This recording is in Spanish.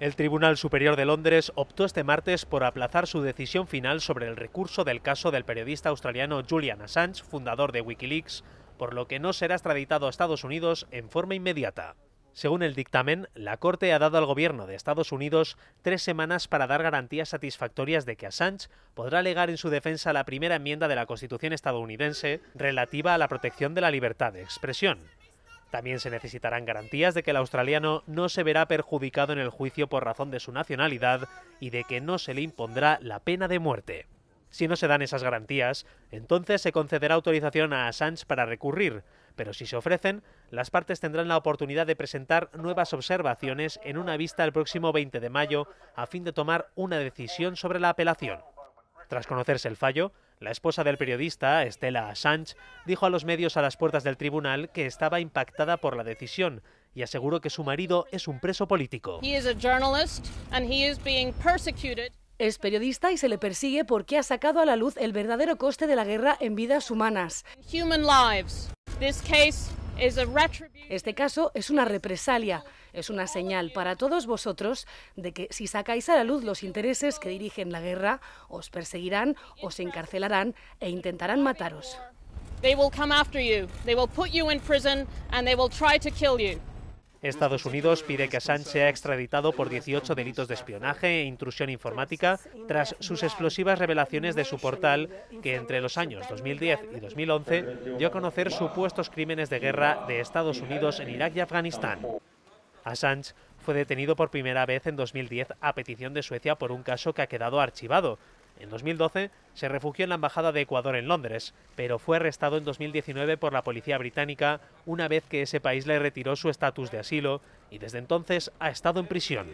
El Tribunal Superior de Londres optó este martes por aplazar su decisión final sobre el recurso del caso del periodista australiano Julian Assange, fundador de Wikileaks, por lo que no será extraditado a Estados Unidos en forma inmediata. Según el dictamen, la Corte ha dado al gobierno de Estados Unidos tres semanas para dar garantías satisfactorias de que Assange podrá alegar en su defensa la primera enmienda de la Constitución estadounidense relativa a la protección de la libertad de expresión. También se necesitarán garantías de que el australiano no se verá perjudicado en el juicio por razón de su nacionalidad y de que no se le impondrá la pena de muerte. Si no se dan esas garantías, entonces se concederá autorización a Assange para recurrir, pero si se ofrecen, las partes tendrán la oportunidad de presentar nuevas observaciones en una vista el próximo 20 de mayo a fin de tomar una decisión sobre la apelación. Tras conocerse el fallo, la esposa del periodista, Estela Assange, dijo a los medios a las puertas del tribunal que estaba impactada por la decisión y aseguró que su marido es un preso político. Es periodista y se le persigue porque ha sacado a la luz el verdadero coste de la guerra en vidas humanas. Este caso es una represalia, es una señal para todos vosotros de que si sacáis a la luz los intereses que dirigen la guerra, os perseguirán, os encarcelarán e intentarán mataros. will try Estados Unidos pide que Assange sea extraditado por 18 delitos de espionaje e intrusión informática tras sus explosivas revelaciones de su portal que entre los años 2010 y 2011 dio a conocer supuestos crímenes de guerra de Estados Unidos en Irak y Afganistán. Assange fue detenido por primera vez en 2010 a petición de Suecia por un caso que ha quedado archivado, en 2012 se refugió en la Embajada de Ecuador en Londres, pero fue arrestado en 2019 por la policía británica una vez que ese país le retiró su estatus de asilo y desde entonces ha estado en prisión.